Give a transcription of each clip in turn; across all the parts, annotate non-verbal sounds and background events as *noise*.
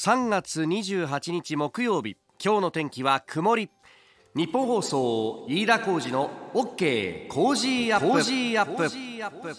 3月28日木曜日今日の天気は曇り日本放送飯田浩司の OK 工ーアップ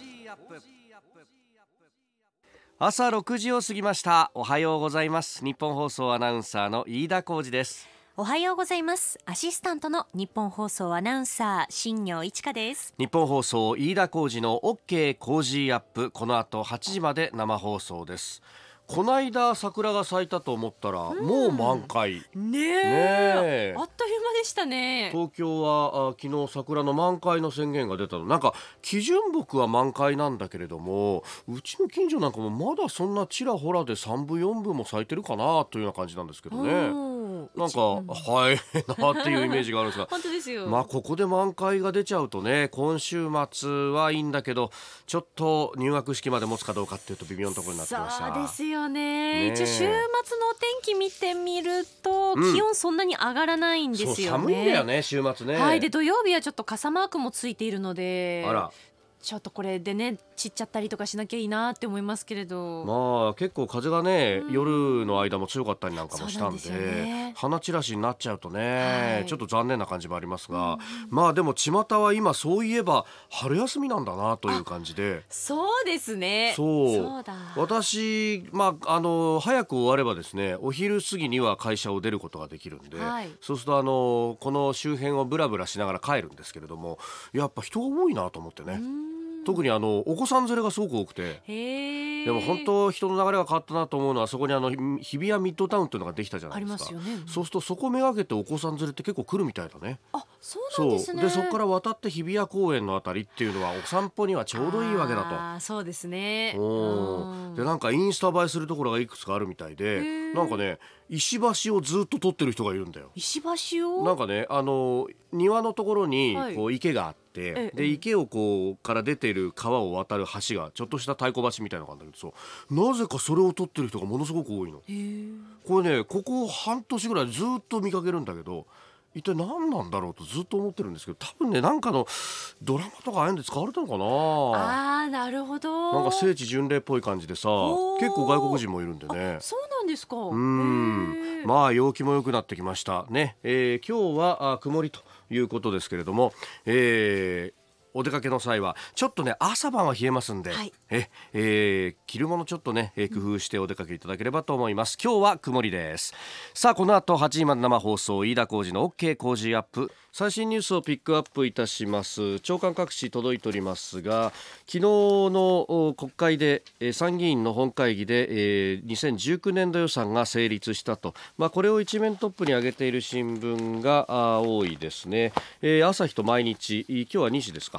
朝6時を過ぎましたおはようございます日本放送アナウンサーの飯田浩司ですおはようございますアシスタントの日本放送アナウンサー新業一華です日本放送飯田浩司の OK 工事アップこの後8時まで生放送ですこないだ桜が咲いたと思ったら、うん、もう満開ねえあっという間でしたね東京はあ昨日桜の満開の宣言が出たのなんか基準木は満開なんだけれどもうちの近所なんかもまだそんなちらほらで3分4分も咲いてるかなというような感じなんですけどね。なんか、早はいなっていうイメージがあるんですが本当ですよまあここで満開が出ちゃうとね今週末はいいんだけどちょっと入学式まで持つかどうかっていうと微妙なところになってました。そうですよよね一応週末のお天気見てみると、気温そんなに上がらないんですよね寒いんだよね週末ねはいで土曜日はちょっと傘マークもついているのであらちょっとこれでね散っちゃったりとかしなきゃいいなって思いますけれどまあ結構風がね、うん、夜の間も強かったりなんかもしたんで、ね、花散らしになっちゃうとね、はい、ちょっと残念な感じもありますが、うん、まあでも巷は今そういえば春休みなんだなという感じでそうですねそう私まああの早く終わればですねお昼過ぎには会社を出ることができるんで、はい、そうするとあのこの周辺をぶらぶらしながら帰るんですけれどもやっぱ人が多いなと思ってね。うん特にあのお子さん連れがすごく多くてでも本当人の流れが変わったなと思うのはそこにあの日比谷ミッドタウンというのができたじゃないですか、そうするとそこめがけてお子さん連れって結構来るみたいだね。あそうですねでそこから渡って日比谷公園のあたりっていうのはお散歩にはちょうどいいわけだとそうですねおでなんかインスタ映えするところがいくつかあるみたいでなんかね石橋をずっと撮ってる人がいるんだよ石橋をなんかねあの庭のところにこう池があって、はい、で池をこうから出てる川を渡る橋がちょっとした太鼓橋みたいなのがあんだけどそうなぜかそれを撮ってる人がものすごく多いのこれねここ半年ぐらいずっと見かけるんだけど一体何なんだろうとずっと思ってるんですけど多分ねなんかのドラマとかああいうので使われたのかなああなるほどなんか聖地巡礼っぽい感じでさ結構外国人もいるんでねそうなんですかうんまあ陽気も良くなってきましたね、えー、今日はあ曇りということですけれども、えー、お出かけの際はちょっとね朝晩は冷えますんで、はい、ええー、着るものちょっとね、えー、工夫してお出かけいただければと思います今日は曇りですさあこの後8時まで生放送飯田浩司の OK 工事アップ最新ニュースをピックアップいたします長官各紙届いておりますが昨日の国会で参議院の本会議で、えー、2019年度予算が成立したと、まあ、これを一面トップに挙げている新聞が多いですね、えー、朝日と毎日今日は2時ですか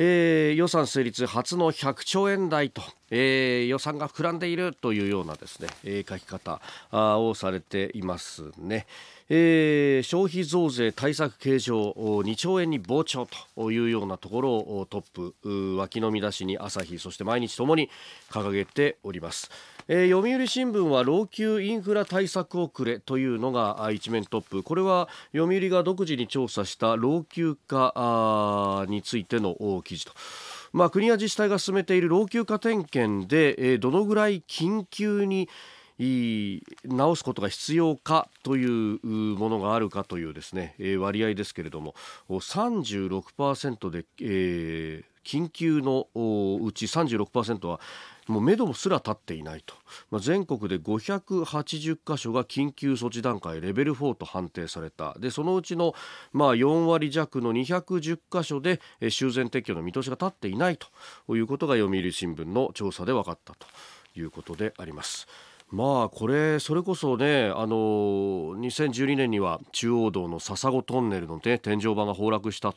えー、予算成立初の100兆円台と、えー、予算が膨らんでいるというようなですね、えー、書き方をされていますね。えー、消費増税対策計上2兆円に膨張というようなところをトップ脇の見出しに朝日そして毎日ともに掲げております、えー、読売新聞は老朽インフラ対策遅れというのが一面トップこれは読売が独自に調査した老朽化についての記事と。まあ、国や自治体が進めている老朽化点検で、えー、どのぐらい緊急に直すことが必要かというものがあるかというですね、え割合ですけれども36%で、え緊急のうち36%はもう目処もすら立っていないと、まあ、全国で580箇所が緊急措置段階レベル4と判定されたでそのうちのまあ4割弱の210箇所で修繕撤去の見通しが立っていないということが読売新聞の調査で分かったということであります。まあこれそれこそねあの2012年には中央道の笹子トンネルの、ね、天井板が崩落した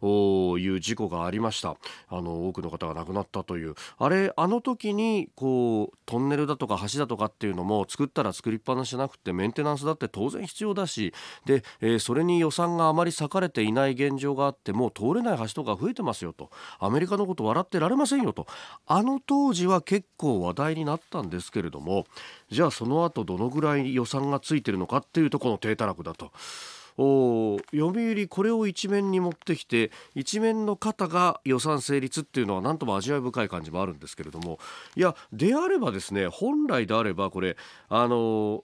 という事故がありましたあの多くの方が亡くなったというあれあの時にこうトンネルだとか橋だとかっていうのも作ったら作りっぱなしじゃなくてメンテナンスだって当然必要だしで、えー、それに予算があまり割かれていない現状があってもう通れない橋とか増えてますよとアメリカのこと笑ってられませんよとあの当時は結構話題になったんですけれどもじゃあその後どのぐらい予算がついてるのかっていうとこの低たらくだと。お読売これを一面に持ってきて一面の方が予算成立っていうのは何とも味わい深い感じもあるんですけれどもいやであればですね本来であればこれあの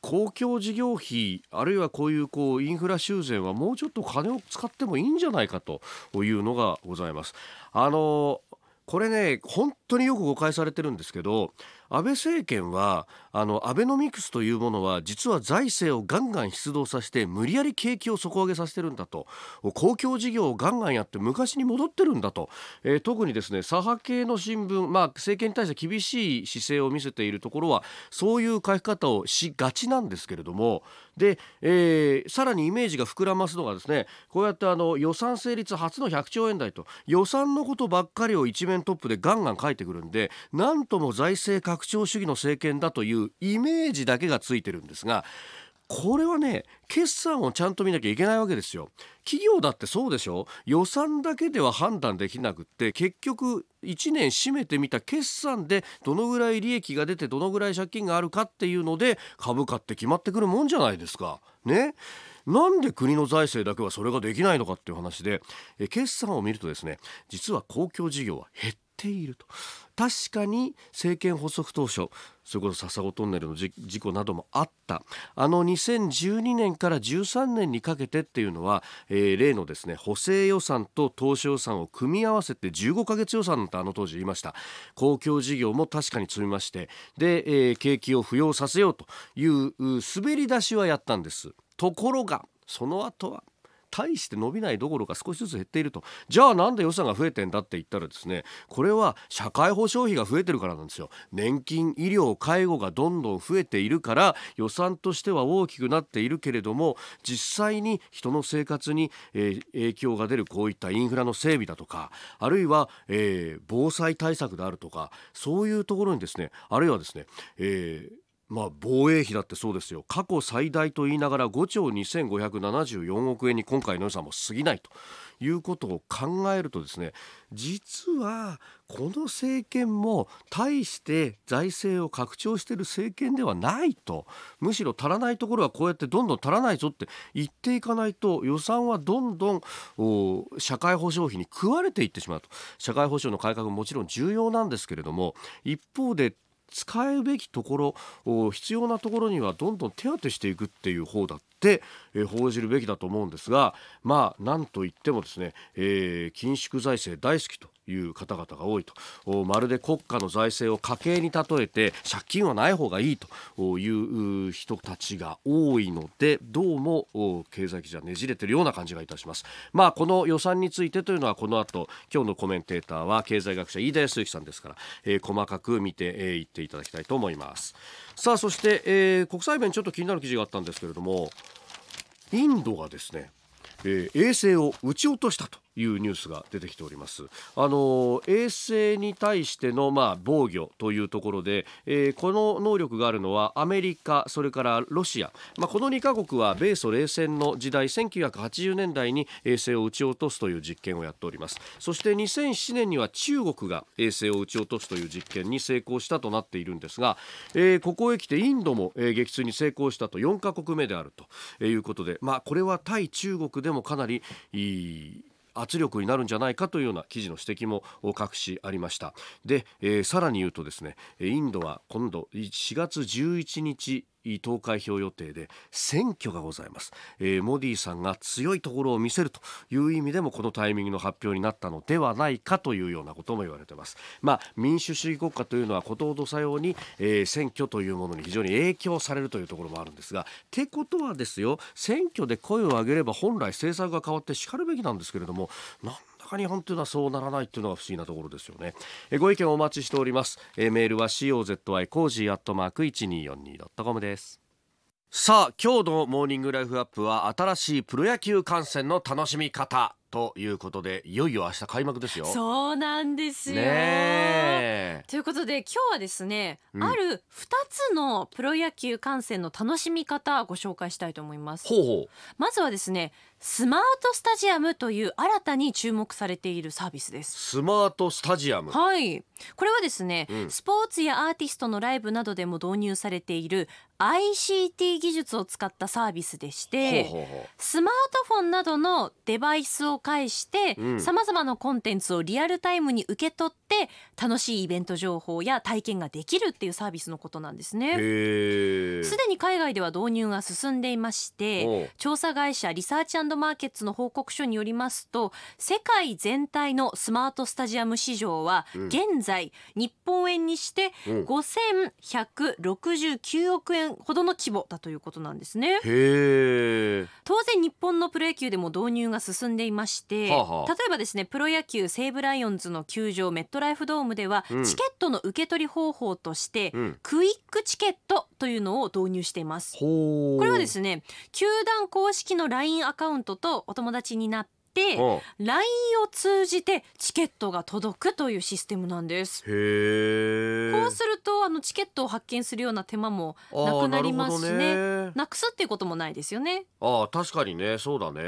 公共事業費あるいはこういうこうインフラ修繕はもうちょっと金を使ってもいいんじゃないかというのがございます。あのこれね本当によく誤解されてるんですけど安倍政権はあのアベノミクスというものは実は財政をガンガン出動させて無理やり景気を底上げさせてるんだと公共事業をガンガンやって昔に戻ってるんだと、えー、特にですね左派系の新聞、まあ、政権に対して厳しい姿勢を見せているところはそういう書き方をしがちなんですけれどもで、えー、さらにイメージが膨らますのがですねこうやってあの予算成立初の100兆円台と予算のことばっかりを一面トップでガンガン書いてくるんでなんとも財政拡張主義の政権だというイメージだけがついてるんですがこれはね決算をちゃんと見なきゃいけないわけですよ企業だってそうでしょ予算だけでは判断できなくって結局1年締めてみた決算でどのぐらい利益が出てどのぐらい借金があるかっていうので株価って決まってくるもんじゃないですかねなんで国の財政だけはそれができないのかっていう話で決算を見るとですね実は公共事業は減っていると確かに政権発足当初それこそ笹子トンネルの事故などもあったあの2012年から13年にかけてっていうのは、えー、例のですね補正予算と投資予算を組み合わせて15か月予算だんあの当時言いました公共事業も確かに積みましてで、えー、景気を浮揚させようという滑り出しはやったんですところがその後は大して伸びないどころか少しずつ減っているとじゃあなんで予算が増えてんだって言ったらですねこれは社会保障費が増えてるからなんですよ年金医療介護がどんどん増えているから予算としては大きくなっているけれども実際に人の生活に、えー、影響が出るこういったインフラの整備だとかあるいは、えー、防災対策であるとかそういうところにですねあるいはですね、えーまあ、防衛費だってそうですよ過去最大と言いながら5兆2574億円に今回の予算も過ぎないということを考えるとですね実はこの政権も大して財政を拡張している政権ではないとむしろ足らないところはこうやってどんどん足らないぞって言っていかないと予算はどんどん社会保障費に食われていってしまうと社会保障の改革ももちろん重要なんですけれども一方で使うべきところ必要なところにはどんどん手当てしていくっていう方だって、えー、報じるべきだと思うんですがまあなんといってもですね、えー、緊縮財政大好きという方々が多いとまるで国家の財政を家計に例えて借金はない方がいいという人たちが多いのでどうも経済記事はねじれてるような感じがいたします。まあ、この予算についてというのはこの後今日のコメンテーターは経済学者飯田康之さんですから、えー、細かく見てえー、っていただきたいと思います。さあそして、えー、国際弁ちょっと気になる記事があったんですけれどもインドがですね、えー、衛星を撃ち落としたというニュースが出てきておりますあの衛星に対してのまあ防御というところで、えー、この能力があるのはアメリカそれからロシア、まあ、この2カ国は米ソ冷戦の時代1980年代に衛星を撃ち落とすという実験をやっておりますそして2007年には中国が衛星を撃ち落とすという実験に成功したとなっているんですが、えー、ここへ来てインドも、えー、撃墜に成功したと4カ国目であるということで、まあ、これは対中国でもかなりいい圧力になるんじゃないかというような記事の指摘も隠しありましたで、えー、さらに言うとですねインドは今度4月11日投開票予定で選挙がございます、えー、モディさんが強いところを見せるという意味でもこのタイミングの発表になったのではないかというようなことも言われてますまあ、民主主義国家というのはことほどさように、えー、選挙というものに非常に影響されるというところもあるんですがてことはですよ選挙で声を上げれば本来政策が変わってしかるべきなんですけれどもなんかに本当はそうならないというのが不思議なところですよね、えー、ご意見お待ちしております、えー、メールは COZY コージーアットマーク 1242.com ですさあ今日のモーニングライフアップは新しいプロ野球観戦の楽しみ方ということでいよいよ明日開幕ですよそうなんですよということで今日はですね、うん、ある二つのプロ野球観戦の楽しみ方ご紹介したいと思いますほほううまずはですねスマートスタジアムという新たに注目されているサービスですスマートスタジアムはいこれはですね、うん、スポーツやアーティストのライブなどでも導入されている ICT 技術を使ったサービスでしてスマートフォンなどのデバイスを介してさまざまなコンテンツをリアルタイムに受け取ってって楽しいイベント情報や体験ができるっていうサービスのことなんですね。すでに海外では導入が進んでいまして調査会社リサーチマーケッツの報告書によりますと世界全体のスマートスタジアム市場は現在、うん、日本円にして5169億円ほどの規模だということなんですね。当然日本のプロ野球でも導入が進んでいまして、はあはあ、例えばですねプロ野球西武ライオンズの球場メットトライフドームでは、うんチケットの受け取り方法として、うんクイックチケットというのを導入しています。これはですね球団公式の LINE アカウントとお友達になって LINE を通じてチケットが届くというシステムなんです。へこうあのチケットを発券するような手間もなくなりますしねな、ね、くすっていうこともないですよねあ確かにねそうだね、う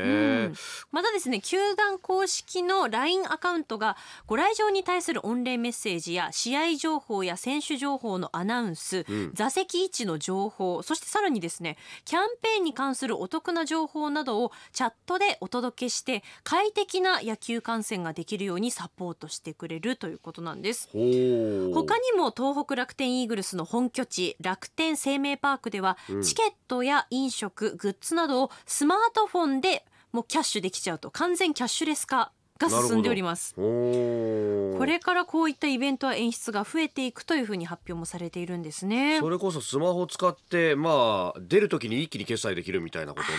ん、またですね球団公式の LINE アカウントがご来場に対する御礼メッセージや試合情報や選手情報のアナウンス、うん、座席位置の情報そしてさらにですねキャンペーンに関するお得な情報などをチャットでお届けして快適な野球観戦ができるようにサポートしてくれるということなんです他にも東北楽天イーグルスの本拠地楽天生命パークでは、チケットや飲食グッズなどをスマートフォンでもうキャッシュできちゃうと完全キャッシュレス化が進んでおりますこれからこういったイベントは演出が増えていくというふうに発表もされているんですねそれこそスマホ使ってまあ出るときに一気に決済できるみたいなこと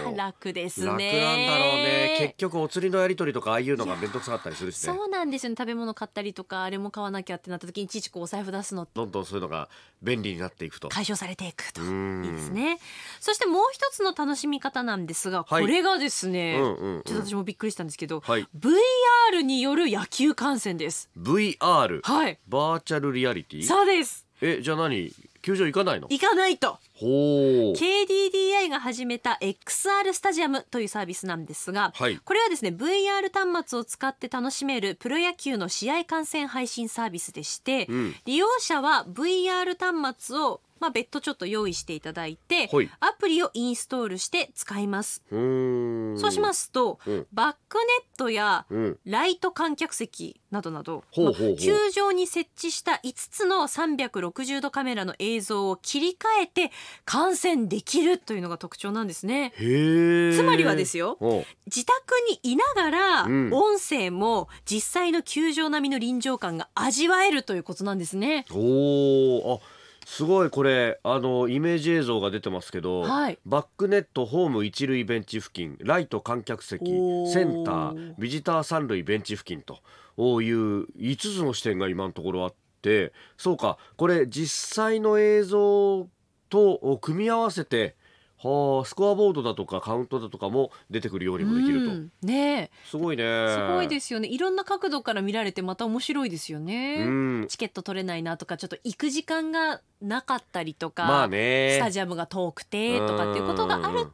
になると楽ですね楽なんだろうね結局お釣りのやり取りとかああいうのが面倒くさかったりするしねそうなんですよね食べ物買ったりとかあれも買わなきゃってなった時にいちいちこうお財布出すのどんどんそういうのが便利になっていくと解消されていくといいですねそしてもう一つの楽しみ方なんですが、これがですね、うんうんうん、ちょっと私もびっくりしたんですけど、はい、VR による野球観戦です VR はいバーチャルリアリティそうですえじゃあ何球場行かないの行かないとほう KDDI が始めた XR スタジアムというサービスなんですが、はい、これはですね VR 端末を使って楽しめるプロ野球の試合観戦配信サービスでして、うん、利用者は VR 端末をまあ、別途ちょっと用意していただいて、はい、アプリをインストールして使いますそうしますと、うん、バックネットやライト観客席などなど、うんまあ、球場に設置した5つの360度カメラの映像を切り替えて観戦できるというのが特徴なんですねつまりはですよ自宅にいながら音声も実際の球場並みの臨場感が味わえるということなんですねおあすごいこれあのイメージ映像が出てますけど、はい、バックネットホーム一塁ベンチ付近ライト観客席センタービジター三塁ベンチ付近という5つの視点が今のところあってそうかこれ実際の映像と組み合わせてはあ、スコアボードだとかカウントだとかも出てくるようにもできると。うん、ねすごいね。すごいですよね。いろんな角度から見られてまた面白いですよね。うん、チケット取れないなとかちょっと行く時間がなかったりとか、まあね、スタジアムが遠くてとかっていうことがあると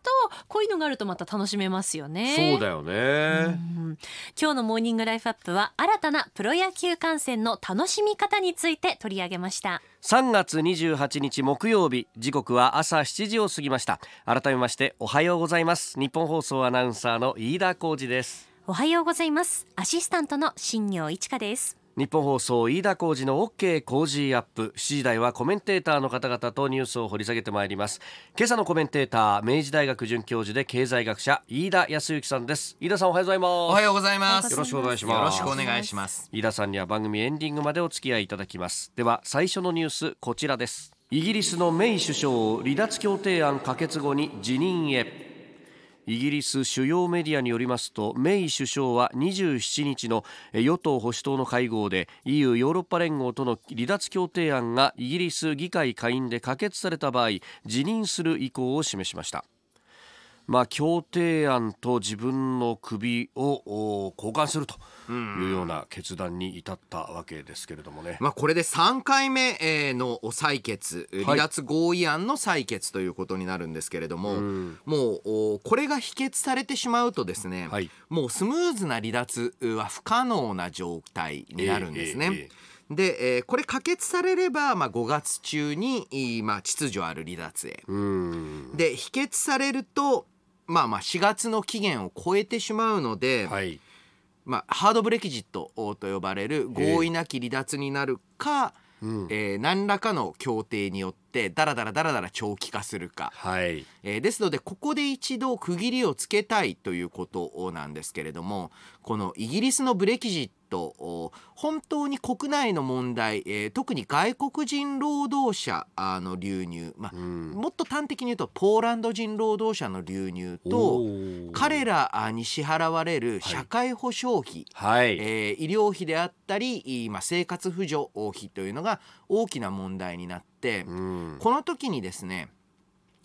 こういうのがあるとまた楽しめますよね。そうだよね、うん、今日のモーニングライフアップは新たなプロ野球観戦の楽しみ方について取り上げました。3月28日木曜日時刻は朝7時を過ぎました改めましておはようございます日本放送アナウンサーの飯田浩二ですおはようございますアシスタントの新業一華です日本放送飯田浩司の OK 工事アップ7時台はコメンテーターの方々とニュースを掘り下げてまいります今朝のコメンテーター明治大学准教授で経済学者飯田康之さんです飯田さんおはようございますおはようございますよろしくお願いしますよろしくお願いします飯田さんには番組エンディングまでお付き合いいただきますでは最初のニュースこちらですイギリスのメイ首相離脱協定案可決後に辞任へイギリス主要メディアによりますとメイ首相は27日の与党・保守党の会合で EU・ ヨーロッパ連合との離脱協定案がイギリス議会下院で可決された場合辞任する意向を示しました。まあ、協定案と自分の首を交換すると。いうような決断に至ったわけですけれどもね、まあ、これで3回目の採決離脱合意案の採決ということになるんですけれども、はい、もうこれが否決されてしまうとですね、はい、もうスムーズな離脱は不可能な状態になるんですね。えーえーで、えー、これ可決されれば、まあ、5月中に、まあ、秩序ある離脱へ。で否決されると、まあ、まあ4月の期限を超えてしまうので、はい、まあ、ハードブレキジットと呼ばれる合意なき離脱になるか、えー、えー、何らかの協定によってだらだらだらだら長期化するか、はいえー、ですのでここで一度区切りをつけたいということなんですけれどもこのイギリスのブレキジッと本当に国内の問題、えー、特に外国人労働者の流入、まうん、もっと端的に言うとポーランド人労働者の流入と彼らに支払われる社会保障費、はい、えー、医療費であったり、まあ、生活扶助費というのが大きな問題になって、うん、この時にですね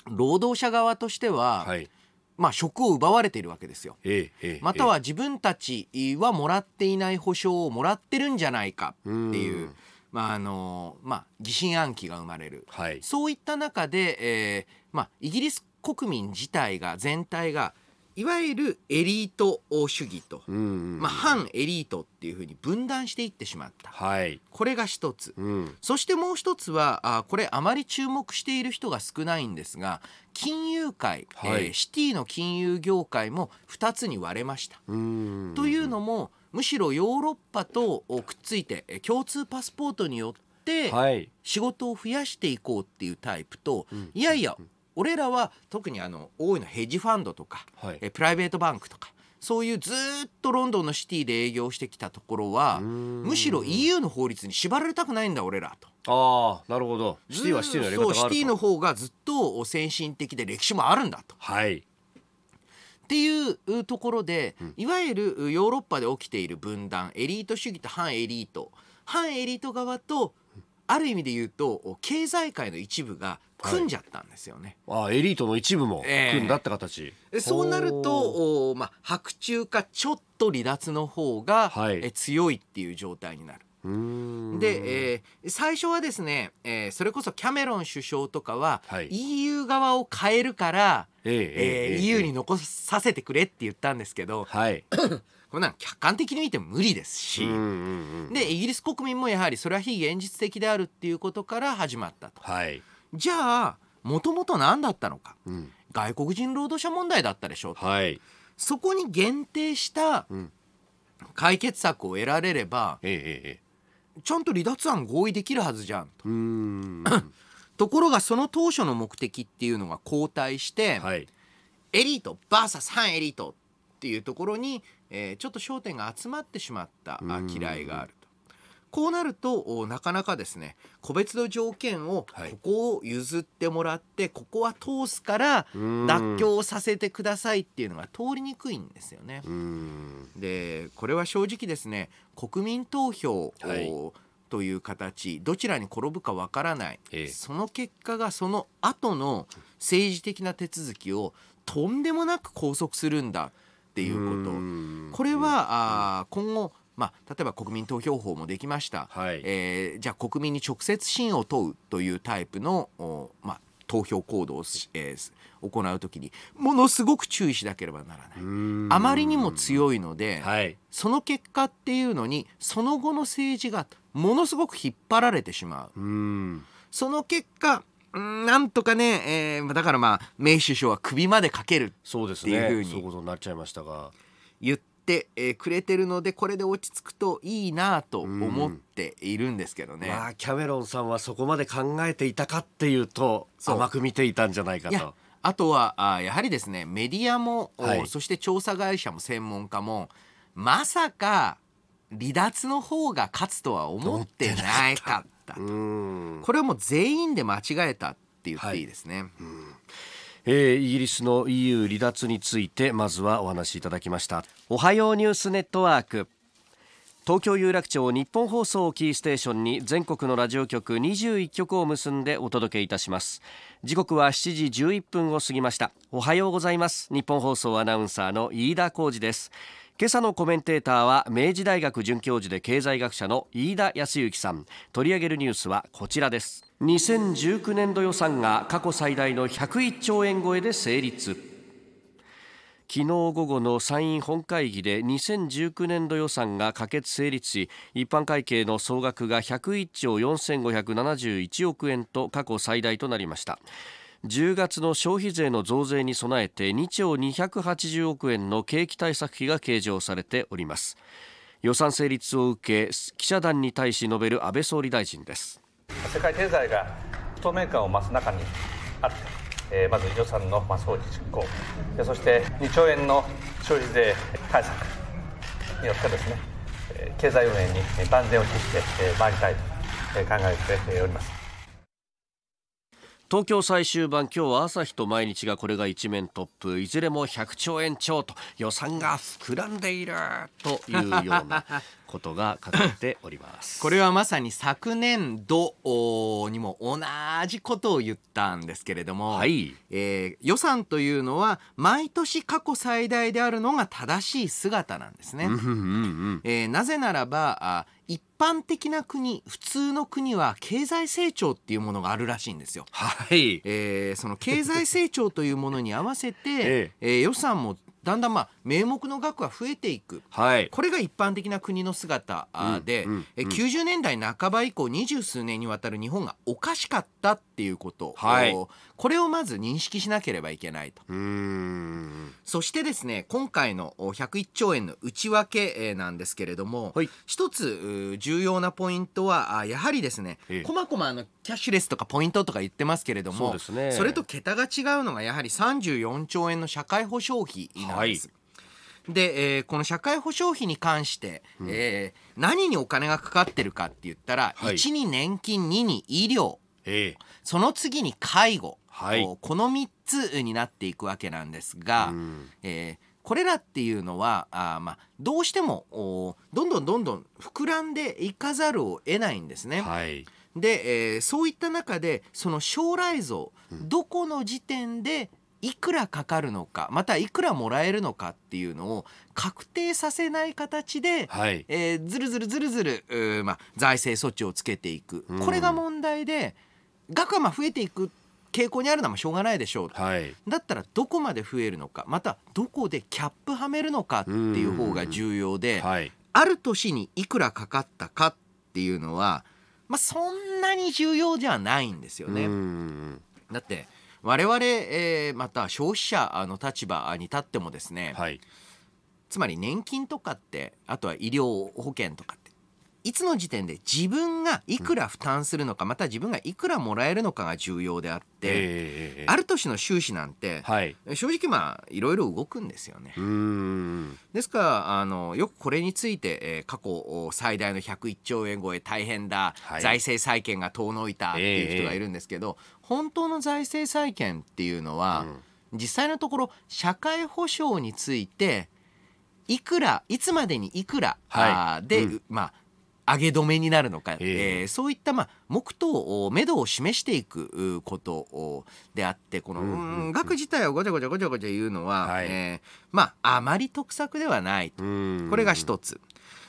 労働者側としては、はいまあ、職を奪われているわけですよ、ええ、または自分たちはもらっていない保証をもらってるんじゃないかっていう。うまああのまあ、疑心暗鬼が生まれる、はい、そういった中で、えーまあ、イギリス国民自体が全体がいわゆるエリート主義と、まあ、反エリートっていうふうに分断していってしまった、はい、これが一つ、うん、そしてもう一つはあこれあまり注目している人が少ないんですが金融界、はい、えー、シティの金融業界も2つに割れました。というのもむしろヨーロッパとくっついて共通パスポートによって仕事を増やしていこうっていうタイプと、いやいや俺らは特にあの大いのヘッジファンドとか、はい、えプライベートバンクとかそういうずっとロンドンのシティで営業してきたところはむしろ EU の法律に縛られたくないんだ俺らと。あなるほどシティはシティのやり方がシティの方がずっと先進的で歴史もあるんだと。はいっていうところで、いわゆるヨーロッパで起きている分断エリート主義と反エリート反エリート側とある意味で言うと経済界の一部が組んじゃったんですよね。はい、あエリートの一部も組んだって形。えー、そうなるとお、まあ、白昼かちょっと離脱の方が、はい、え強いっていう状態になる。で、えー、最初はですね、えー、それこそキャメロン首相とかは、はい、EU 側を変えるから、えー、えー、EU に残させてくれって言ったんですけど、はい、*laughs* こんなん客観的に見て無理ですし、でイギリス国民もやはりそれは非現実的であるっていうことから始まったと。はいじゃあもともと何だったのか、うん、外国人労働者問題だったでしょうと、はい、そこに限定した解決策を得られれば、うん、ちゃんと離脱案合意できるはずじゃんと。ん *coughs* ところがその当初の目的っていうのが後退して、はい、エリート VS 反エリートっていうところに、えー、ちょっと焦点が集まってしまった嫌いがあると。こうなるとなかなかですね個別の条件をここを譲ってもらって、はい、ここは通すから妥協させてくださいっていうのが通りにくいんですよね。でこれは正直ですね国民投票を、という形どちらに転ぶかわからない、ええ、その結果がその後の政治的な手続きをとんでもなく拘束するんだっていうことこれはあ今後まあ、例えば国民投票法もできました、はい、えー、じゃあ国民に直接信を問うというタイプの、まあ、投票行動を、えー、行う時にものすごく注意しなければならないあまりにも強いので、はい、その結果っていうのにその後の政治がものすごく引っ張られてしまう。うその結果なんとかね、えー、だからまあメイ首相は首までかけるっていうふうに、そういうことになっちゃいましたが言っってくれてるのでこれで落ち着くといいなと思っているんですけどね、まあ、キャメロンさんはそこまで考えていたかっていうとう甘く見ていたんじゃないかと。あとはあやはりですねメディアも、はい、そして調査会社も専門家もまさか離脱の方が勝つとは思ってなかったとこれはもう全員で間違えたって言っていいですね。はいえー、イギリスの EU 離脱についてまずはお話しいただきましたおはようニュースネットワーク東京有楽町日本放送キーステーションに全国のラジオ局21局を結んでお届けいたします時刻は7時11分を過ぎましたおはようございます日本放送アナウンサーの飯田浩二です今朝のコメンテーターは明治大学准教授で経済学者の飯田康之さん取り上げるニュースはこちらです2019年度予算が過去最大の101兆円超えで成立昨日午後の参院本会議で2019年度予算が可決成立し一般会計の総額が101兆4571億円と過去最大となりました10月の消費税の増税に備えて2兆280億円の景気対策費が計上されております予算成立を受け記者団に対し述べる安倍総理大臣です世界経済が不透明感を増す中にあってえまず予算の総理執行そして2兆円の消費税対策によってですね経済運営に万全を期してまいりたいと考えております東京最終版今日は朝日と毎日がこれが一面トップいずれも100兆円超と予算が膨らんでいるというような *laughs* ことが書かれております *laughs* これはまさに昨年度にも同じことを言ったんですけれども、はいえー、予算というのは毎年過去最大であるのが正しい姿なんですね。うんえー、なぜならば一般的な国普通の国は経済成長っていうものがあるらしいんですよ。はい、えー、その経済成長というものに合わせて、*laughs* えええー、予算もだんだんまあ名目の額は増えていく、はい、これが一般的な国の姿で、うんうんうん、90年代半ば以降二十数年にわたる日本がおかしかったっていうこと、はい、これをまず認識しなければいけないとそしてですね今回の101兆円の内訳なんですけれども、はい、一つ重要なポイントはやはりですね、ええ、こまこまあのキャッシュレスとかポイントとか言ってますけれども、ね、それと桁が違うのがやはり34兆円の社会保障費なんです。はいで、えー、この社会保障費に関して、うん、えー、何にお金がかかってるかって言ったら、はい、1に年金2に医療、えー、その次に介護、はい、この3つになっていくわけなんですが、うん、えーこれらっていうのはあ、まあ、どうしてもどんどんどんどん膨らんでいかざるを得ないんですね。はい、で、えー、そういった中でその将来像、うん、どこの時点でいくらかかるのかまたいくらもらえるのかっていうのを確定させない形で、はいえー、ずるずるずるずる、まあ、財政措置をつけていく、これが問題で額がまあ増えていく傾向にあるのはしょうがないでしょう、はい、だったらどこまで増えるのかまたどこでキャップはめるのかっていう方が重要で、はい、ある年にいくらかかったかっていうのは、まあ、そんなに重要じゃないんですよね。だって我々、えー、また消費者の立場に立ってもですね、はい、つまり年金とかってあとは医療保険とかっていつの時点で自分がいくら負担するのか、また自分がいくらもらえるのかが重要であって、えー、ある年の収支なんて、はい、正直まあいろいろ動くんですよね。ですからあのよくこれについて、えー、過去最大の101兆円超え大変だ、はい、財政再建が遠のいたっていう人がいるんですけど、え本当の財政再建っていうのは、うん、実際のところ社会保障についていくらいつまでにいくら、はい、で、うん、まあ上げ止めになるのか、えー、そういった、まあ、目途を目処を示していくことであってこの、うん額自体をごちゃごちゃごちゃごちゃ言うのは、はい、えー、まあ、あまり得策ではないとこれが一つ。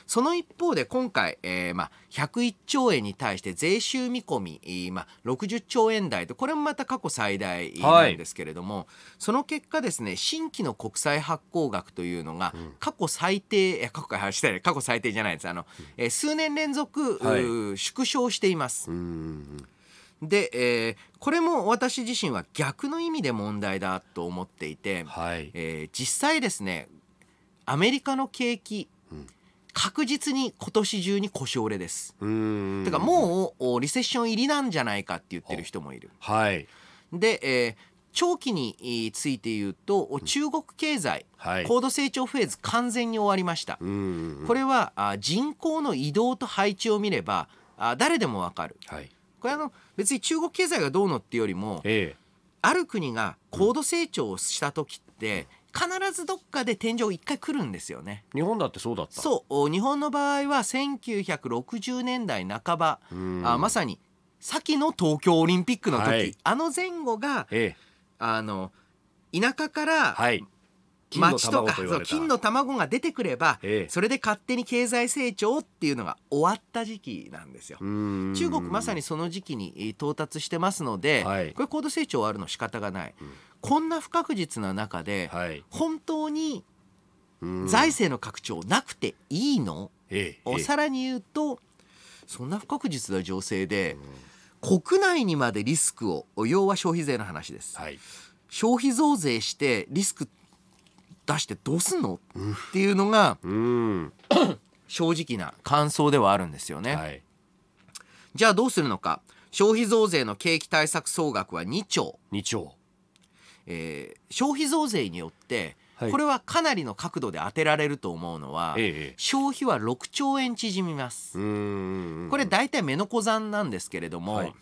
その一方で今回、えー、まあ、101兆円に対して税収見込み、えー、まあ、60兆円台と、これもまた過去最大なんですけれども、はい、その結果ですね、新規の国債発行額というのが過去最低、うん、過去過去最低じゃないです。あの、えー、数年連続、はい、縮小しています。で、えー、これも私自身は逆の意味で問題だと思っていて、はい、えー、実際ですねアメリカの景気、うん、確実に今年中に腰折れです。てかもうリセッション入りなんじゃないかって言ってる人もいる。はい、で、えー長期について言うと中国経済、はい、高度成長フェーズ完全に終わりました、うんこれはあ人口の移動と配置を見ればあ誰でもわかる、はい、これあの別に中国経済がどうのってよりも、ええ、ある国が高度成長をした時って、うん必ずどっかで天井一回来るんですよね日本だってそうだったそう日本の場合は1960年代半ばあまさに先の東京オリンピックの時、はい、あの前後が、ええ、あの田舎から、はい、町とかそう金の卵が出てくれば、ええ、それで勝手に経済成長っていうのが終わった時期なんですよ。中国まさにその時期に到達してますので、はい、これ高度成長終あるの仕方がない、うん、こんな不確実な中で、はい、本当に財政の拡張なくていいの、ええ、さらに言うとそんな不確実な情勢で、国内にまでリスクを要は消費税の話です。はい消費増税してリスク出してどうすんのっていうのが、うん、正直な感想ではあるんですよね。はい、じゃあどうするのか消費増税の景気対策総額は2兆。2兆えー、消費増税によってはい、これはかなりの角度で当てられると思うのは、ええ、消費は6兆円縮みますこれ大体目の小算なんですけれども、はい、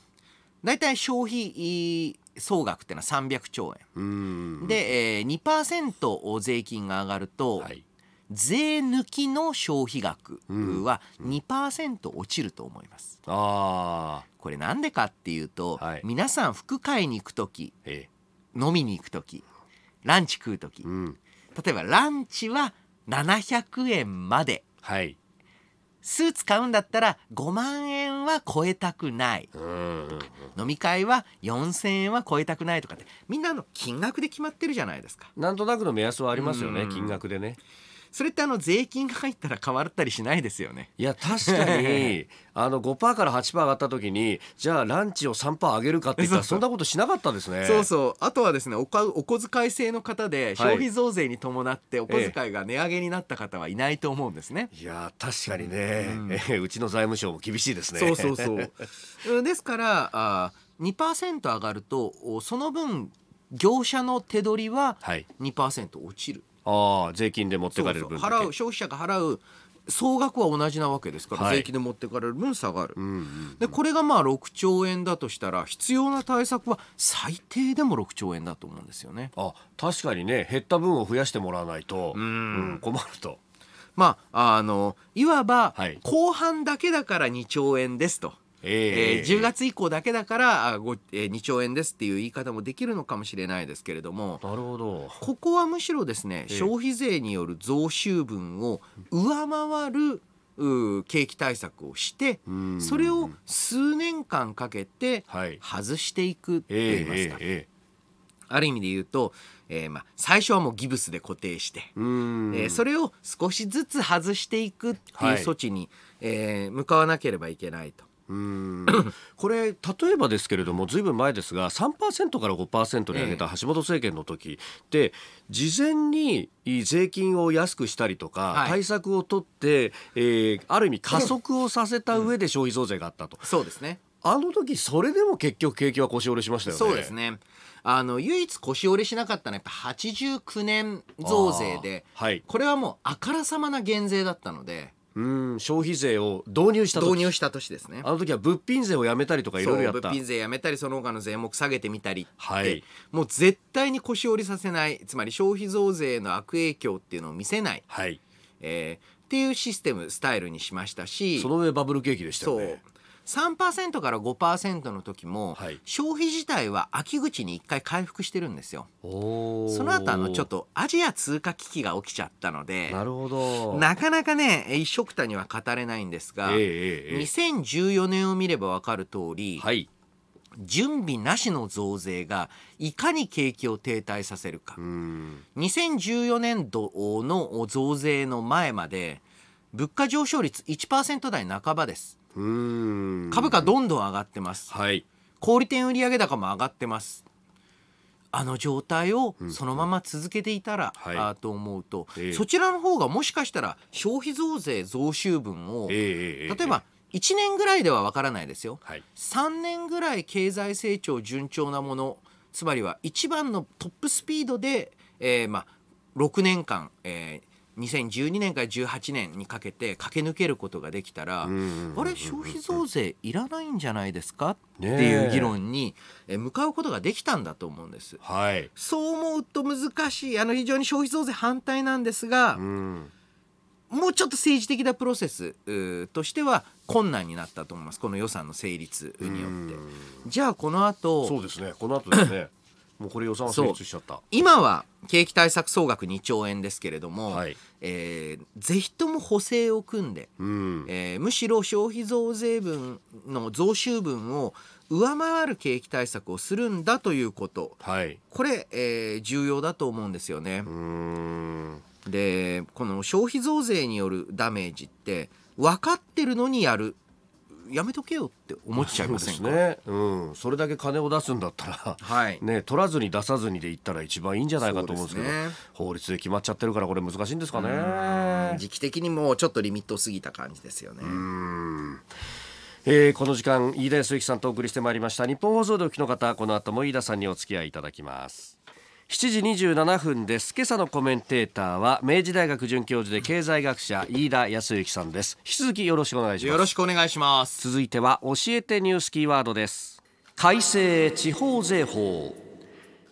大体消費総額っていうのは300兆円で、えー、2%税金が上がると、はい、税抜きの消費額は2%落ちると思います。うんうん、あこれなんでかっていうと、はい、皆さん服買いに行く時、飲みに行く時ランチ食う時、うん、例えばランチは700円まで、はい、スーツ買うんだったら5万円は超えたくない、飲み会は4,000円は超えたくないとかってみんなの金額で決まってるじゃないですか。なんとなくの目安はありますよね、金額でね。それってあの税金が入ったら変わったりしないですよねいや確かに *laughs* あの5%から8%上がった時にじゃあランチを3%上げるかって言ったらそんなことしなかったですねそうそうあとはですねおかお小遣い制の方で消費増税に伴ってお小遣いが値上げになった方はいないと思うんですね、ええ、いや確かにね、うん、ええ、うちの財務省も厳しいですねそうそうそうですからあー2%上がるとその分業者の手取りは2%落ちる、はいああ税金で持ってかれる分払う消費者が払う総額は同じなわけですから、はい、税金で持ってかれる分下がる、うんうんうん、でこれがまあ6兆円だとしたら必要な対策は最低でも6兆円だと思うんですよねあ確かにね減った分を増やしてもらわないと、うん、困ると。まあ、あのいわば、後半だけだから2兆円ですと。えー、10月以降だけだからご、え2兆円ですっていう言い方もできるのかもしれないですけれどもなるほどここはむしろですね、消費税による増収分を上回る景気対策をしてそれを数年間かけて外していくって言いますか。はいえーえーある意味で言うと、えー、まあ最初はもうギブスで固定して、えー、それを少しずつ外していくっていう措置に、はい、えー、向かわなければいけないと。うんこれ例えばですけれどもずいぶん前ですが3%から5%に上げた橋本政権の時で事前に税金を安くしたりとか対策を取って、えー、ある意味加速をさせた上で消費増税があったと、そうですねあの時それでも結局景気は腰折れしましたよねそうですねあの唯一腰折れしなかったのはやっぱ89年増税で、はい、これはもうあからさまな減税だったのでうん消費税を導入した導入した年ですねあの時は物品税をやめたりとかいろいろやった物品税やめたりその他の税目下げてみたりはいもう絶対に腰折りさせないつまり消費増税の悪影響っていうのを見せない、はいえー、っていうシステムスタイルにしましたしその上バブル景気でしたよね3%から5%の時も、消費自体は秋口に1回回復してるんですよその後あのちょっとアジア通貨危機が起きちゃったのでなるほどなかなかね一緒くたには語れないんですが、えー、えー、2014年を見れば分かる通り、はい、準備なしの増税がいかに景気を停滞させるか2014年度の増税の前まで物価上昇率1%台半ばです株価どんどん上がってます、はい、小売店売上高も上がってますあの状態をそのまま続けていたら、うんうん、あと思うと、はい、そちらの方がもしかしたら消費増税増収分を、えー、例えば1年ぐらいでは分からないですよ、はい、3年ぐらい経済成長順調なものつまりは一番のトップスピードで、えーま6年間、えー、2012年から18年にかけて駆け抜けることができたら、あれ消費増税いらないんじゃないですかっていう議論に向かうことができたんだと思うんです。はい、そう思うと難しいあの非常に消費増税反対なんですが、うんもうちょっと政治的なプロセスとしては困難になったと思いますこの予算の成立によって。じゃあこの後そうですねこの後ですねもうこれ予算は成立しちゃった今は景気対策総額2兆円ですけれども、はい、えー、ぜひとも補正を組んで、うん、えー、むしろ消費増税分の増収分を上回る景気対策をするんだということ、はい、これ、えー、重要だと思うんですよね。でこの消費増税によるダメージって分かってるのにやるやめとけよって思っちゃいませんか、*laughs* ね、うん、それだけ金を出すんだったら、はい、ね取らずに出さずにで言ったら一番いいんじゃないかと思うんですけど、ね、法律で決まっちゃってるからこれ難しいんですかね時期的にもうちょっとリミット過ぎた感じですよねうんえー、この時間飯田康之さんとお送りしてまいりました日本放送でおきの方この後も飯田さんにお付き合いいただきます7時27分です今朝のコメンテーターは明治大学准教授で経済学者飯田康之さんです引き続きよろしくお願いしますよろしくお願いします続いては教えてニュースキーワードです改正地方税法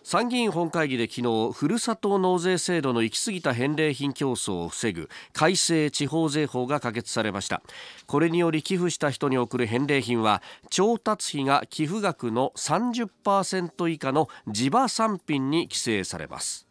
参議院本会議で昨日ふるさと納税制度の行き過ぎた返礼品競争を防ぐ改正地方税法が可決されましたこれにより寄付した人に送る返礼品は調達費が寄付額の30%以下の地場産品に規制されます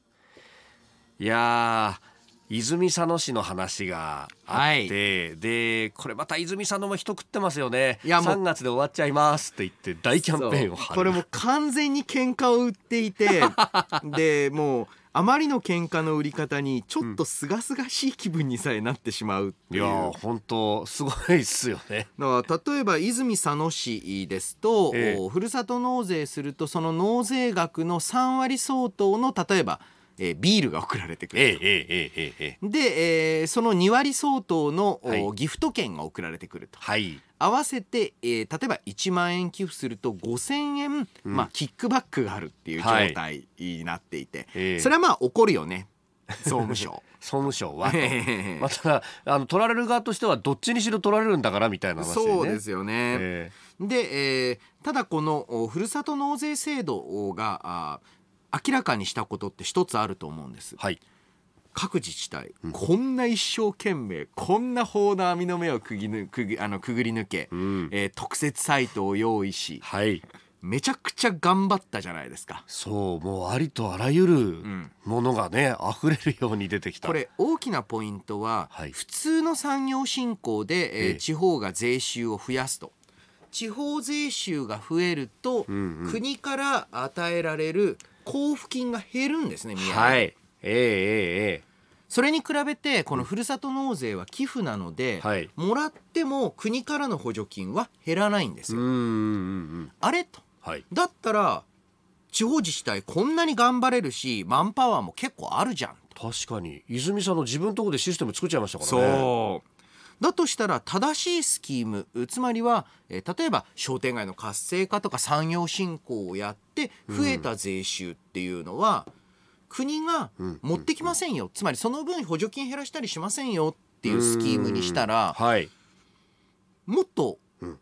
いやー泉佐野市の話があって、はい、でこれまた泉佐野も人食ってますよねいや3月で終わっちゃいますって言って大キャンペーンを張るこれも完全に喧嘩を売っていて *laughs* でもうあまりの喧嘩の売り方にちょっとすがすがしい気分にさえなってしまうっていう、うん、いや本当すごいっすよねだから例えば泉佐野市ですと、ええ、ふるさと納税するとその納税額の3割相当の例えばえー、ビールが送られてくると、えー、で、えー、その2割相当の、はい、ギフト券が送られてくると、はい、合わせて、えー、例えば1万円寄付すると5,000円、うん、まあ、キックバックがあるっていう状態になっていて、はい、それはまあ怒るよね総務省。*laughs* 総務省はまたあの取られる側としてはどっちにしろ取られるんだからみたいな話ね、そうですよね。えー、で、えー、ただこのふるさと納税制度が明らかにしたことって一つあると思うんです。はい各自治体、うん、こんな一生懸命こんな法の網の目をくぎぬくぐあのくぐり抜け、うん、えー、特設サイトを用意し、はい、めちゃくちゃ頑張ったじゃないですかそうもうありとあらゆるものがね、うん、溢れるように出てきたこれ大きなポイントは、はい、普通の産業振興で、えー、地方が税収を増やすと地方税収が増えると、うんうん、国から与えられる交付金が減るんですねはい、えー、えー、ええーそれに比べてこのふるさと納税は寄付なので、はい、もらっても国からの補助金は減らないんですよ。あれと、はい、だったら地方自治体こんなに頑張れるしマンパワーも結構あるじゃん確かに泉さんの自分とこでシステム作っちゃいましたからね。そうだとしたら正しいスキームつまりは、えー、例えば商店街の活性化とか産業振興をやって増えた税収っていうのは、国が持ってきませんよ、つまりその分補助金減らしたりしませんよっていうスキームにしたら、はい、もっと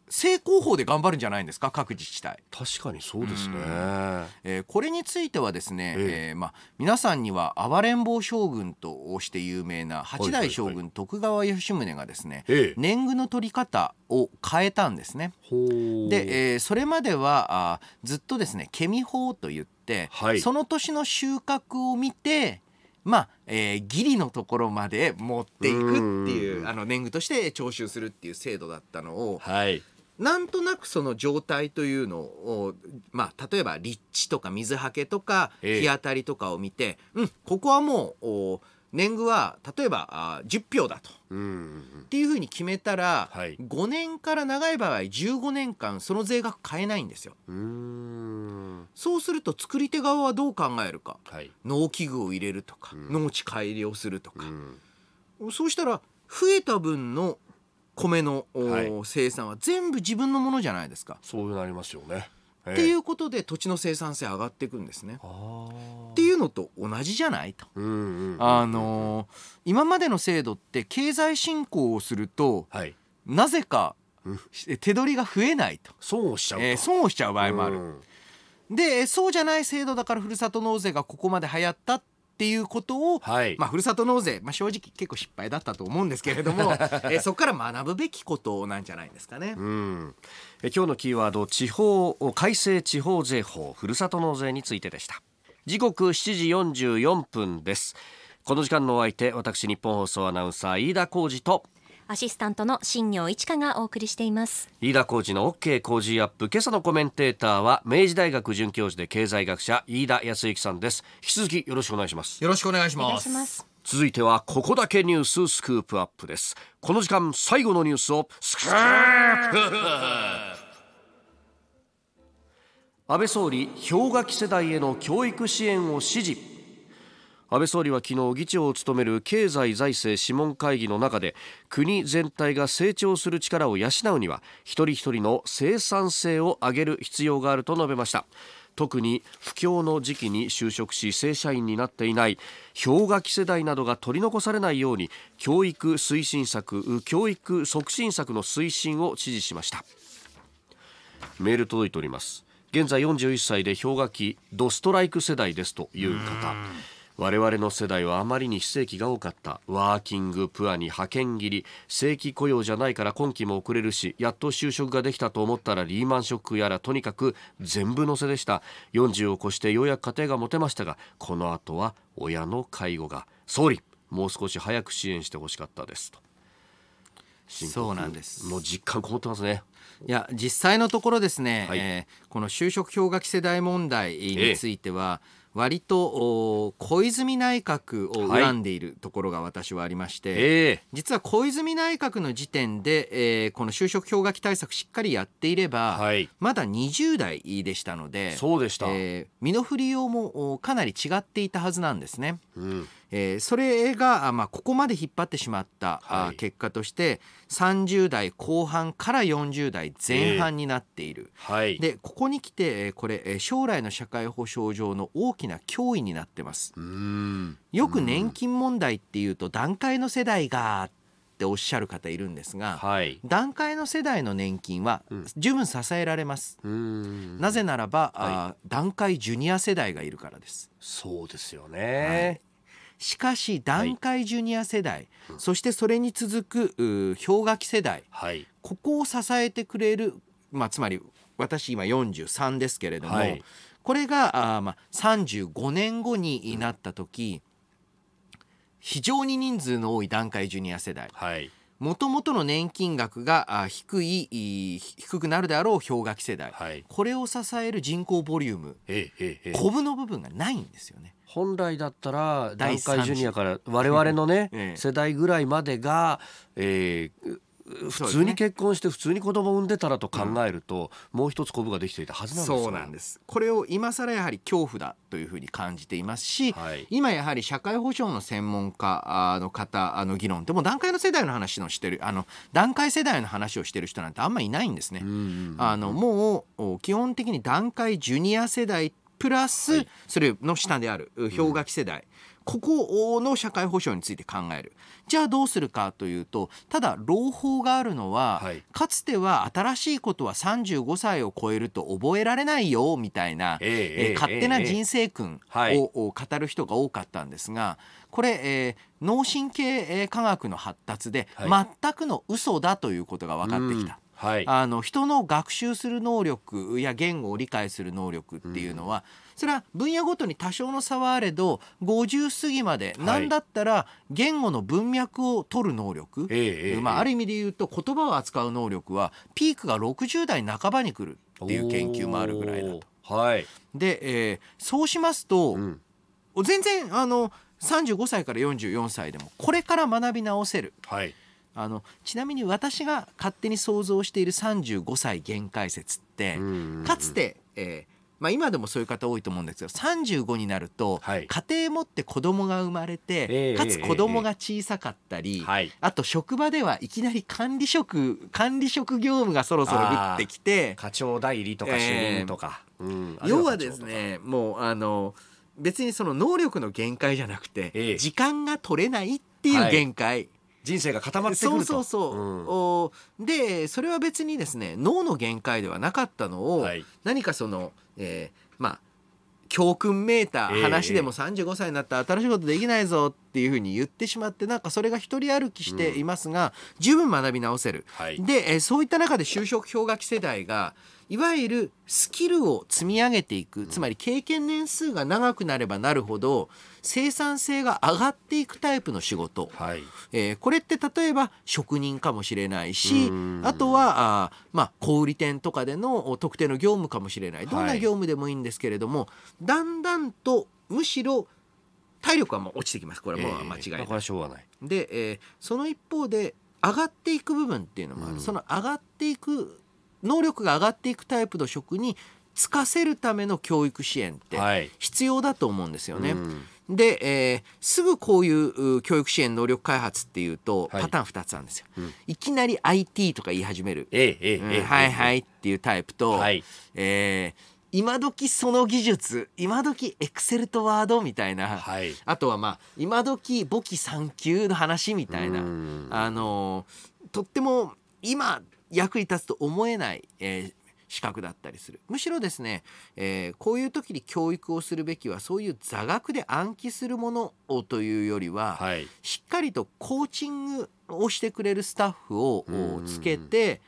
正攻法で頑張るんじゃないんですか各自治体確かにそうですね、えー、これについてはですね、えー、えー、ま皆さんには暴れん坊将軍として有名な八代将軍徳川吉宗がですね、年貢の取り方を変えたんですねで、えー、それまではあずっとですねケミ法といって、はい、その年の収穫を見てまあ、えー、義理のところまで持っていくっていうあの年貢として徴収するっていう制度だったのを、はい、なんとなくその状態というのを、まあ、例えば立地とか水はけとか日当たりとかを見て、えうんここはもうお年貢は例えばあ10票だと、うんうん、っていうふうに決めたら、はい、5年から長い場合15年間その税額変えないんですよ。うそうすると作り手側はどう考えるか、はい、農機具を入れるとか、うん、農地改良するとか、うん、そうしたら増えた分の米の、はい、生産は全部自分のものじゃないですか。そうなりますよねっていうことで土地の生産性上がっていくんですね。っていうのと同じじゃないと。うんうん、あのー、今までの制度って経済振興をすると、はい、なぜか手取りが増えないと損をしちゃう、えー、損をしちゃう場合もある。うんでそうじゃない制度だからふるさと納税がここまで流行ったっっていうことを、はい、まあ、ふるさと納税、まあ、正直結構失敗だったと思うんですけれども *laughs* えそこから学ぶべきことなんじゃないですかね。うんえ今日のキーワード地方改正地方税法ふるさと納税についてでした。時刻7時44分です。この時間のお相手私日本放送アナウンサー飯田浩二とアシスタントの新業一華がお送りしています飯田浩二の OK 工事アップ今朝のコメンテーターは明治大学准教授で経済学者飯田康之さんです引き続きよろしくお願いしますよろしくお願いします続いてはここだけニューススクープアップですこの時間最後のニュースをスクープ安倍総理氷河期世代への教育支援を指示安倍総理は昨日議長を務める経済財政諮問会議の中で国全体が成長する力を養うには一人一人の生産性を上げる必要があると述べました特に不況の時期に就職し正社員になっていない氷河期世代などが取り残されないように教育推進策教育促進策の推進を指示しましたメール届いております現在41歳で氷河期ドストライク世代ですという方我々の世代はあまりに非正規が多かったワーキングプアに派遣切り正規雇用じゃないから今期も遅れるしやっと就職ができたと思ったらリーマンショックやらとにかく全部乗せでした40を越してようやく家庭が持てましたがこの後は親の介護が総理もう少し早く支援してほしかったですとそうなんですもう実感こもってますねいや実際のところですね、はい、えー、この就職氷河期世代問題については、ええ割と小泉内閣を恨んでいるところが私はありまして、はいえー、実は小泉内閣の時点で、えー、この就職氷河期対策しっかりやっていれば、はい、まだ20代でしたのでそうでした、えー、身の振りようもかなり違っていたはずなんですね。うんえー、それが、まあ、ここまで引っ張ってしまった、はい、結果として30代後半から40代前半になっている、えーはい、でここにきてこれ将来の社会保障上の大きな脅威になってますよく年金問題っていうと段階の世代がっておっしゃる方いるんですが、はい、段階の世代の年金は十分支えられます、うん、なぜならば、はい、段階ジュニア世代がいるからですそうですよね、しかし団塊ジュニア世代、はい、そしてそれに続く氷河期世代、はい、ここを支えてくれる、まあ、つまり私今43ですけれども、はい、これがあ、まあ、35年後になった時、うん、非常に人数の多い団塊ジュニア世代。もともとの年金額が低い低くなるであろう氷河期世代、はい、これを支える人口ボリューム、ええええ、コブの部分がないんですよね。本来だったら団塊ジュニアから我々のね、*laughs* 世代ぐらいまでが、えー、普通に結婚して普通に子供産んでたらと考えると、うん、もう一つコブができていたはずなんです、そうなんですこれを今更やはり恐怖だというふうに感じていますし、はい、今やはり社会保障の専門家の方の議論でも段階の世代の話のしてるあの段階世代の話をしてる人なんてあんまりいないんですね。あのもう基本的に段階ジュニア世代プラスそれの下である氷河期世代、ここの社会保障について考えるじゃあどうするかというとただ朗報があるのは、かつては新しいことは35歳を超えると覚えられないよみたいな、え勝手な人生訓を、語る人が多かったんですが、これ、え脳神経科学の発達で、全くの嘘だということが分かってきた。はい、あの人の学習する能力や言語を理解する能力っていうのは、うん、それは分野ごとに多少の差はあれど50過ぎまで、何だったら言語の文脈を取る能力、まあ、ある意味で言うと言葉を扱う能力はピークが60代半ばに来るっていう研究もあるぐらいだと。はい、で、えー、そうしますと、うん、全然あの35歳から44歳でもこれから学び直せる、はい、あのちなみに私が勝手に想像している35歳限界説って、かつて、えーまあ、今でもそういう方多いと思うんですけど35になると家庭持って子供が生まれて、かつ子供が小さかったり、あと職場ではいきなり管理職管理職業務がそろそろ降ってきて課長代理とか主任とか、要はですねもうあの別にその能力の限界じゃなくて、時間が取れないっていう限界。人生が固まってくるとそうそうそう、うん、でそれは別にですね脳の限界ではなかったのを、はい、何かその、えー、まあ教訓メーター話でも35歳になったら新しいことできないぞっていうふうに言ってしまってなんかそれが一人歩きしていますが、うん、十分学び直せる、はい、で、えそういった中で就職氷河期世代がいわゆるスキルを積み上げていくつまり経験年数が長くなればなるほど生産性が上がっていくタイプの仕事、はい、えー、これって例えば職人かもしれないしあとはあ、まあ、小売店とかでの特定の業務かもしれないどんな業務でもいいんですけれども、はい、だんだんとむしろ体力はもう落ちてきますこれはもう間違いない。えー、で、えー、その一方で上がっていく部分っていうのもある、うん、その上がっていく能力が上がっていくタイプの職に就かせるための教育支援って必要だと思うんですよね。はいうん、で、えー、すぐこういう教育支援能力開発っていうとパターン2つなんですよ、はいうん、いきなり IT とか言い始める、えええうん、はいはいっていうタイプと、はい、えー今時その技術今時エクセルとワードみたいな、はい、あとはまあ今時簿記3級の話みたいなあのとっても今役に立つと思えない、えー、資格だったりするむしろですね、えー、こういう時に教育をするべきはそういう座学で暗記するものをというよりは、はい、しっかりとコーチングをしてくれるスタッフをつけて、うんうん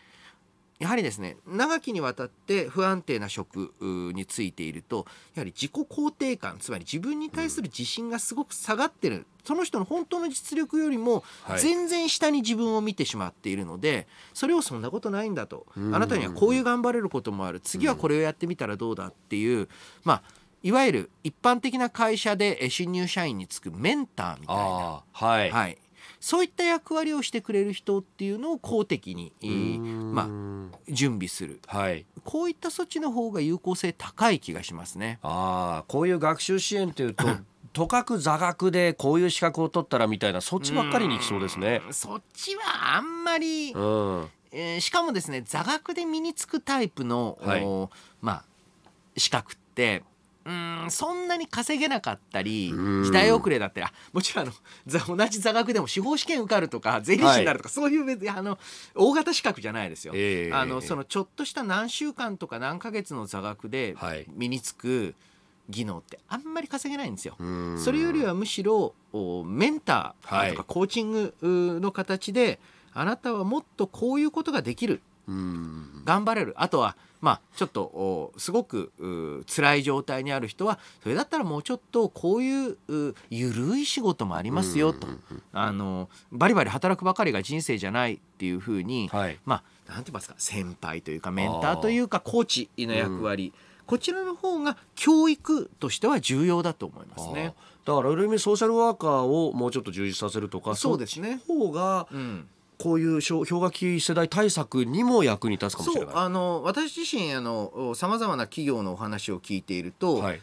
やはりですね長きにわたって不安定な職についているとやはり自己肯定感つまり自分に対する自信がすごく下がってる、うん、その人の本当の実力よりも全然下に自分を見てしまっているので、はい、それをそんなことないんだと、うん、あなたにはこういう頑張れることもある次はこれをやってみたらどうだっていう、うん、まあいわゆる一般的な会社で新入社員につくメンターみたいな、はい、はい、そういった役割をしてくれる人っていうのを公的に、まあ、準備する、はい、こういった措置の方が有効性高い気がしますね。あこういう学習支援というと *laughs* とかく座学でこういう資格を取ったらみたいなそっちばっかりにいきそうですね。そっちはあんまり、うんえー、しかもですね座学で身につくタイプの、はい、まあ、資格ってうんそんなに稼げなかったり時代遅れだったりもちろんあの同じ座学でも司法試験受かるとか税理士になるとか、はい、そういう別あの大型資格じゃないですよ、えー、あのそのちょっとした何週間とか何ヶ月の座学で身につく技能ってあんまり稼げないんですよ。それよりはむしろメンターとかコーチングの形で、あなたはもっとこういうことができる頑張れるあとはまあちょっとすごく辛い状態にある人はそれだったらもうちょっとこういうゆるい仕事もありますよとあのバリバリ働くばかりが人生じゃないっていうふうに、まあなんて言いますか先輩というかメンターというかコーチの役割、こちらの方が教育としては重要だと思いますね。だからある意味ソーシャルワーカーをもうちょっと充実させるとかそうですね方が、うんこういう氷河期世代対策にも役に立つかもしれないあの私自身さまざまな企業のお話を聞いていると、はい、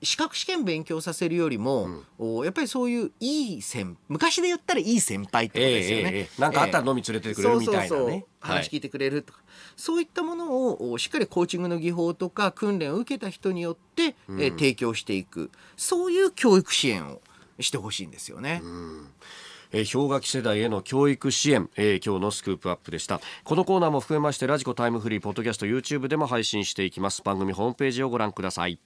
資格試験勉強させるよりも、うん、やっぱりそういういい先昔で言ったらいい先輩ってことですよね、えーえー、なんかあったら飲み連れてくれるみたいなね話聞いてくれるとか、はい、そういったものをしっかりコーチングの技法とか訓練を受けた人によって、うん、えー、提供していくそういう教育支援をしてほしいんですよね。うんえ氷河期世代への教育支援、え今日のスクープアップでしたこのコーナーも含めましてラジコタイムフリーポッドキャスト YouTube でも配信していきます番組ホームページをご覧ください